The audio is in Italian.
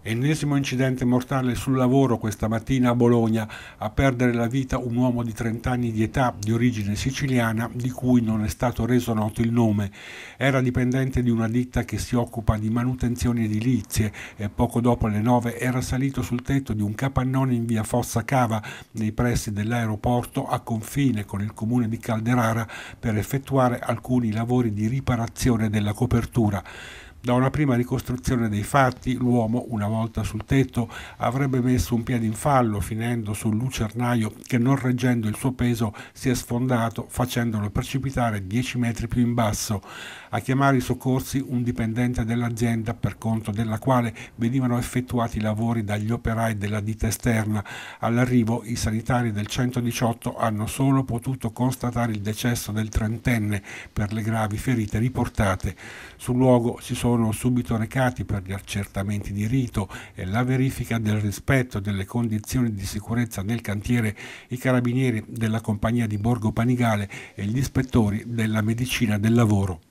Ennesimo incidente mortale sul lavoro questa mattina a Bologna, a perdere la vita un uomo di 30 anni di età di origine siciliana di cui non è stato reso noto il nome. Era dipendente di una ditta che si occupa di manutenzioni edilizie e poco dopo le 9 era salito sul tetto di un capannone in via Fossa Cava, nei pressi dell'aeroporto a confine con il comune di Calderara per effettuare alcuni lavori di riparazione della copertura. Da una prima ricostruzione dei fatti, l'uomo, una volta sul tetto, avrebbe messo un piede in fallo, finendo sul lucernaio che non reggendo il suo peso si è sfondato, facendolo precipitare 10 metri più in basso. A chiamare i soccorsi un dipendente dell'azienda per conto della quale venivano effettuati i lavori dagli operai della ditta esterna. All'arrivo i sanitari del 118 hanno solo potuto constatare il decesso del trentenne per le gravi ferite riportate. Sul luogo si sono sono subito recati per gli accertamenti di rito e la verifica del rispetto delle condizioni di sicurezza nel cantiere i carabinieri della compagnia di Borgo Panigale e gli ispettori della medicina del lavoro.